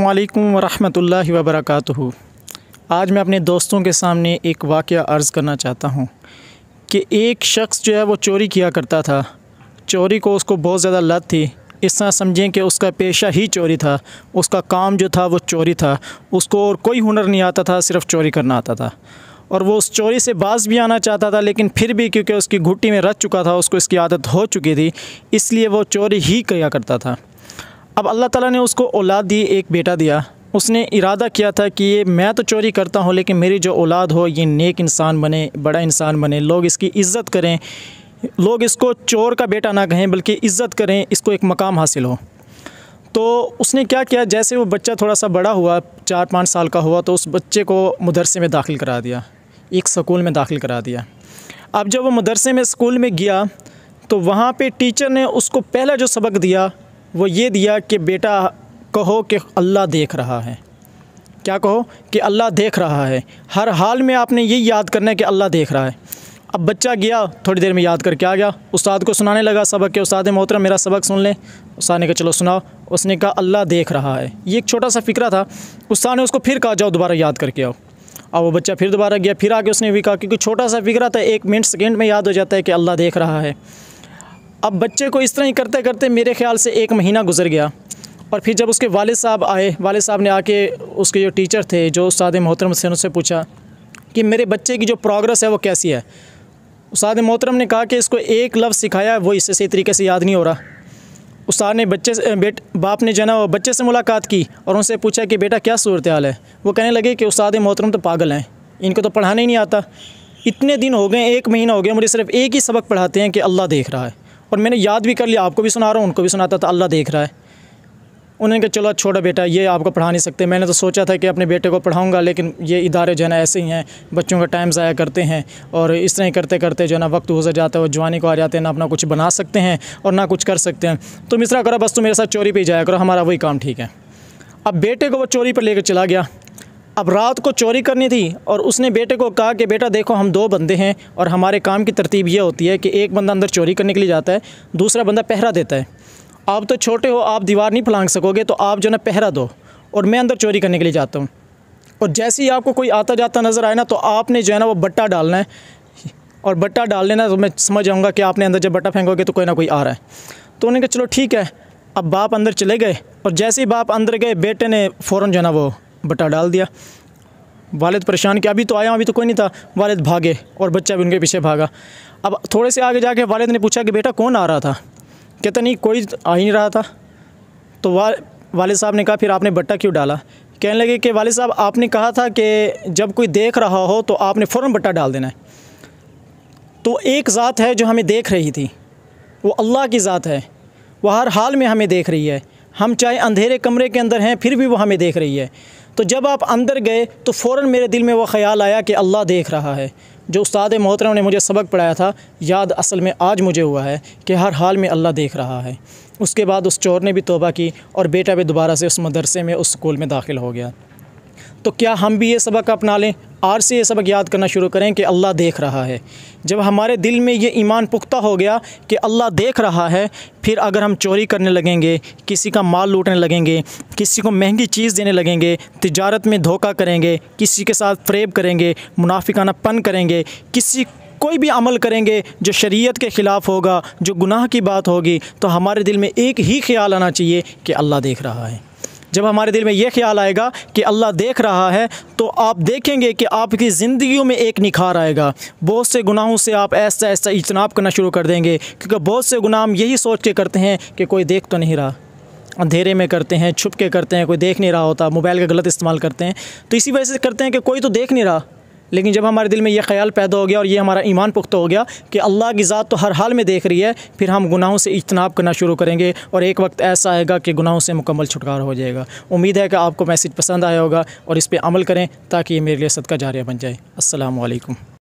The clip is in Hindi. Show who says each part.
Speaker 1: अल्लाम वरहमल वबरक आज मैं अपने दोस्तों के सामने एक वाक़ अर्ज़ करना चाहता हूँ कि एक शख्स जो है वो चोरी किया करता था चोरी को उसको बहुत ज़्यादा लत थी इस तरह समझें कि उसका पेशा ही चोरी था उसका काम जो था वो चोरी था उसको और कोई हुनर नहीं आता था सिर्फ चोरी करना आता था और वो उस चोरी से बाज भी आना चाहता था लेकिन फिर भी क्योंकि उसकी घुट्टी में रच चुका था उसको इसकी आदत हो चुकी थी इसलिए वो चोरी ही किया करता था अब अल्लाह ताला ने उसको औलाद दी एक बेटा दिया उसने इरादा किया था कि ये मैं तो चोरी करता हूँ लेकिन मेरी जो औलाद हो ये नेक इंसान बने बड़ा इंसान बने लोग इसकी इज़्ज़त करें लोग इसको चोर का बेटा ना कहें बल्कि इज़्ज़त करें इसको एक मकाम हासिल हो तो उसने क्या किया जैसे वो बच्चा थोड़ा सा बड़ा हुआ चार पाँच साल का हुआ तो उस बच्चे को मदरसे में दाखिल करा दिया एक स्कूल में दाखिल करा दिया अब जब वो मदरसे में स्कूल में गया तो वहाँ पे टीचर ने उसको पहला जो सबक दिया वो ये दिया कि बेटा कहो कि अल्लाह देख रहा है क्या कहो कि अल्लाह देख रहा है हर हाल में आपने ये याद करना है कि अल्लाह देख रहा है अब बच्चा गया थोड़ी देर में याद करके आ गया उस्ताद को सुनाने लगा सबक के उस्ताद मोहतरम मेरा सबक सुन लें उस्ताद ने कहा चलो सुनाओ उसने कहा अल्लाह देख रहा है ये एक छोटा सा फ़िक्रा था उस्ताद ने उसको फिर कहा जाओ दोबारा याद करके आओ और वो बच्चा फिर दोबारा गया फिर आके उसने भी कहा क्योंकि छोटा सा फ़िक्रा था एक मिनट सेकेंड में याद हो जाता है कि अल्लाह देख रहा है अब बच्चे को इस तरह ही करते करते मेरे ख्याल से एक महीना गुजर गया और फिर जब उसके वाले साहब आए वाले साहब ने आके उसके जो टीचर थे जो उस्ताद मोहतरम से उनसे पूछा कि मेरे बच्चे की जो प्रोग्रेस है वो कैसी है उस्ताद मोहतरम ने कहा कि इसको एक लफ्ज़ सिखाया वो इससे सही तरीके से याद नहीं हो रहा उस्ताद ने बच्चे से बेट बाप ने जो ना बच्चे से मुलाकात की और उनसे पूछा कि बेटा क्या सूरत हाल है वो कहने लगे कि उस्ताद मोहतरम तो पागल हैं इनको तो पढ़ाने ही नहीं आता इतने दिन हो गए एक महीना हो गया मुझे सिर्फ़ एक ही सबक पढ़ाते हैं कि अल्लाह देख रहा है और मैंने याद भी कर लिया आपको भी सुना रहा हूँ उनको भी सुनाता था अल्लाह देख रहा है उन्होंने कहा चलो छोटा बेटा ये आपको पढ़ा नहीं सकते मैंने तो सोचा था कि अपने बेटे को पढ़ाऊँगा लेकिन ये इदारे जो है ना ऐसे ही हैं बच्चों का टाइम ज़ाया करते हैं और इस तरह करते करते जो है ना वक्त गुजर जाता है और जवानी को आ जाते हैं ना अपना कुछ बना सकते हैं और ना कुछ कर सकते हैं तुम इस तरह करो बस तुम मेरे साथ चोरी पर ही जाया करो हमारा वही काम ठीक है अब बेटे को वो चोरी पर लेकर चला गया अब रात को चोरी करनी थी और उसने बेटे को कहा कि बेटा देखो हम दो बंदे हैं और हमारे काम की तरतीब यह होती है कि एक बंदा अंदर चोरी करने के लिए जाता है दूसरा बंदा पहरा देता है आप तो छोटे हो आप दीवार नहीं फलांग सकोगे तो आप जो ना पहरा दो और मैं अंदर चोरी करने के लिए जाता हूँ और जैसे ही आपको कोई आता जाता नज़र आए ना तो आपने जो है ना वो बट्टा डालना है और बट्टा डाल लेना तो मैं समझ आऊँगा कि आपने अंदर जब बट्टा फेंकोगे तो कोई ना कोई आ रहा है तो उन्होंने कहा चलो ठीक है अब बाप अंदर चले गए और जैसे ही बाप अंदर गए बेटे ने फ़ौरन जो है ना वो बटा डाल दिया वालिद परेशान किया अभी तो आया अभी तो कोई नहीं था वालिद भागे और बच्चा भी उनके पीछे भागा अब थोड़े से आगे जाके वालिद ने पूछा कि बेटा कौन आ रहा था कहता नहीं कोई आ ही नहीं रहा था तो वा वालिद साहब ने कहा फिर आपने बट्टा क्यों डाला कहने लगे कि वालिद साहब आपने कहा था कि जब कोई देख रहा हो तो आपने फ़ौर बट्टा डाल देना है तो एक ज़ात है जो हमें देख रही थी वो अल्लाह की ज़ात है वह हर हाल में हमें देख रही है हम चाहे अंधेरे कमरे के अंदर हैं फिर भी वो हमें देख रही है तो जब आप अंदर गए तो फ़ौर मेरे दिल में वह ख्याल आया कि अल्लाह देख रहा है जो उस्ताद मोहतरम ने मुझे सबक पढ़ाया था याद असल में आज मुझे हुआ है कि हर हाल में अल्लाह देख रहा है उसके बाद उस चोर ने भी तोबा की और बेटा भी दोबारा से उस मदरसे में उस स्कूल में दाखिल हो गया तो क्या हम भी ये सबक अपना लें आज से ये सबक याद करना शुरू करें कि अल्लाह देख रहा है जब हमारे दिल में ये ईमान पुख्ता हो गया कि अल्लाह देख रहा है फिर अगर हम चोरी करने लगेंगे किसी का माल लूटने लगेंगे किसी को महंगी चीज़ देने लगेंगे तिजारत में धोखा करेंगे किसी के साथ फ्रेब करेंगे मुनाफिकाना पन करेंगे किसी कोई भी अमल करेंगे जो शरीयत के ख़िलाफ़ होगा जो गुनाह की बात होगी तो हमारे दिल में एक ही ख्याल आना चाहिए कि अल्लाह देख रहा है जब हमारे दिल में ये ख्याल आएगा कि अल्लाह देख रहा है तो आप देखेंगे कि आपकी ज़िंदगी में एक निखार आएगा बहुत से गुनाहों से आप ऐसा ऐसा इजनाब करना शुरू कर देंगे क्योंकि बहुत से गुनाह हम यही सोच के करते हैं कि कोई देख तो नहीं रहा अंधेरे में करते हैं छुप के करते हैं कोई देख नहीं रहा होता मोबाइल का गलत इस्तेमाल करते हैं तो इसी वजह से करते हैं कि कोई तो देख नहीं रहा लेकिन जब हमारे दिल में यह ख्याल पैदा हो गया और ये हमारा ईमान पुख्ता हो गया कि अल्लाह की ज़ात तो हर हाल में देख रही है फिर हम गुनाहों से इजतनाब करना शुरू करेंगे और एक वक्त ऐसा आएगा कि गुनाहों से मुकम्मल छुटकारा हो जाएगा उम्मीद है कि आपको मैसेज पसंद आया होगा और इस पर अमल करें ताकि ये मेरे लिए सदका जारिया बन जाए असलकम